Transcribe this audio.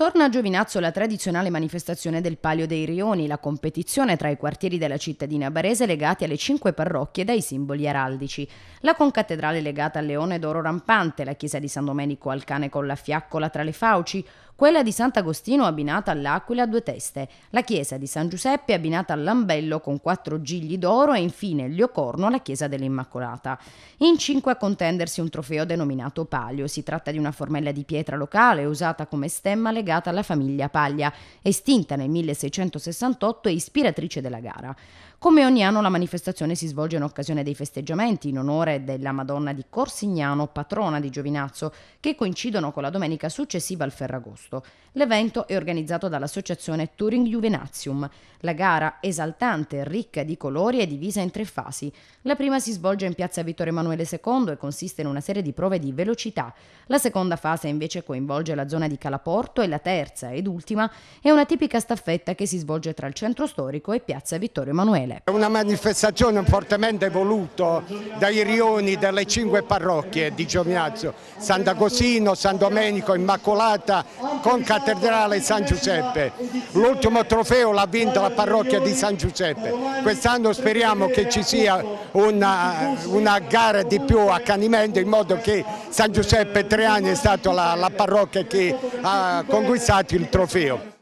Torna a Giovinazzo la tradizionale manifestazione del Palio dei Rioni, la competizione tra i quartieri della cittadina barese legati alle cinque parrocchie dai simboli araldici. La concattedrale legata al leone d'oro rampante, la chiesa di San Domenico al cane con la fiaccola tra le fauci, quella di Sant'Agostino abbinata all'aquila a due teste, la chiesa di San Giuseppe abbinata all'Ambello con quattro gigli d'oro e infine il Liocorno alla chiesa dell'Immacolata. In cinque a contendersi un trofeo denominato Palio. Si tratta di una formella di pietra locale usata come stemma legata alla famiglia Paglia, estinta nel 1668 e ispiratrice della gara. Come ogni anno la manifestazione si svolge in occasione dei festeggiamenti in onore della Madonna di Corsignano, patrona di Giovinazzo, che coincidono con la domenica successiva al Ferragosto. L'evento è organizzato dall'associazione Touring Juvenatium. La gara, esaltante, ricca di colori, è divisa in tre fasi. La prima si svolge in piazza Vittorio Emanuele II e consiste in una serie di prove di velocità. La seconda fase invece coinvolge la zona di Calaporto e la terza ed ultima è una tipica staffetta che si svolge tra il centro storico e piazza Vittorio Emanuele. Michele. È una manifestazione fortemente voluta dai rioni delle cinque parrocchie di Giovinazzo, Sant'Agosino, San Domenico, Immacolata, con Cattedrale San Giuseppe. L'ultimo trofeo l'ha vinto la parrocchia di San Giuseppe. Quest'anno speriamo che ci sia una, una, gara di più accanimento in modo che San Giuseppe tre anni è stata la, la parrocchia che ha conquistato il trofeo.